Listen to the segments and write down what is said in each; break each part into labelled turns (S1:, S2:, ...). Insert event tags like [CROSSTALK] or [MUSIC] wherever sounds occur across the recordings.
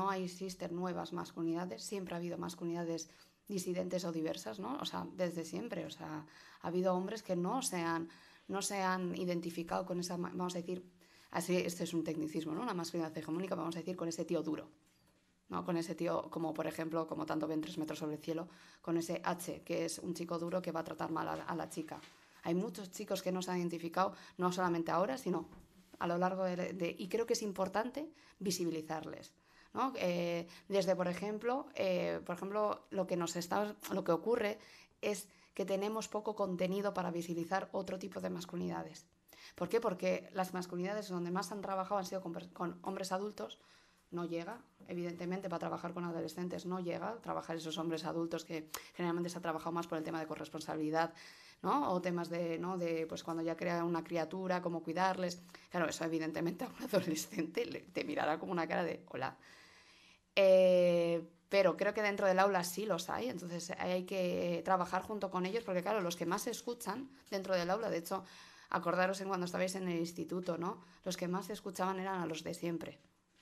S1: no existen nuevas masculinidades, siempre ha habido masculinidades disidentes o diversas, ¿no? O sea, desde siempre, o sea, ha habido hombres que no se han, no se han identificado con esa, vamos a decir, así, este es un tecnicismo, ¿no? Una masculinidad hegemónica, vamos a decir, con ese tío duro, ¿no? Con ese tío, como por ejemplo, como tanto ven tres metros sobre el cielo, con ese H, que es un chico duro que va a tratar mal a, la chica. Hay muchos chicos que no se han identificado, no solamente ahora, sino a lo largo de y creo que es importante visibilizarles. Eh, desde, por ejemplo, eh, por ejemplo, lo que nos está, lo que ocurre es que tenemos poco contenido para visibilizar otro tipo de masculinidades. ¿Por qué? Porque las masculinidades donde más han trabajado han sido con hombres adultos, no llega, evidentemente, para trabajar con adolescentes no llega, trabajar esos hombres adultos que generalmente se ha trabajado más por el tema de corresponsabilidad, ¿no? O temas de, ¿no? De, pues cuando ya crea una criatura, cómo cuidarles. Claro, eso evidentemente a un [LAUGHS] adolescente te mirará como una cara de, hola. Eh, pero creo que dentro del aula sí los hay, entonces hay que trabajar junto con ellos, porque claro, los que más se escuchan dentro del aula, de hecho, acordaros en cuando estabais en el instituto, ¿no? Los que más se escuchaban eran a los de siempre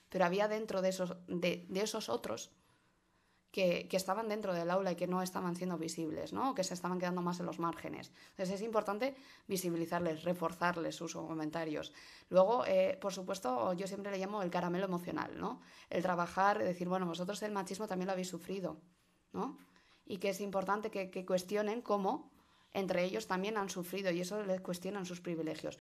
S1: pero había dentro de esos, de, esos otros que, estaban dentro del aula y que no estaban siendo visibles, ¿no? que se estaban quedando más en los márgenes. Entonces es importante visibilizarles, reforzarles sus comentarios. Luego, eh, por supuesto, yo siempre le llamo el caramelo emocional, ¿no? El trabajar, decir, bueno, vosotros el machismo también lo habéis sufrido, ¿no? Y que es importante que, que cuestionen cómo entre ellos también han sufrido y eso les cuestionan sus privilegios.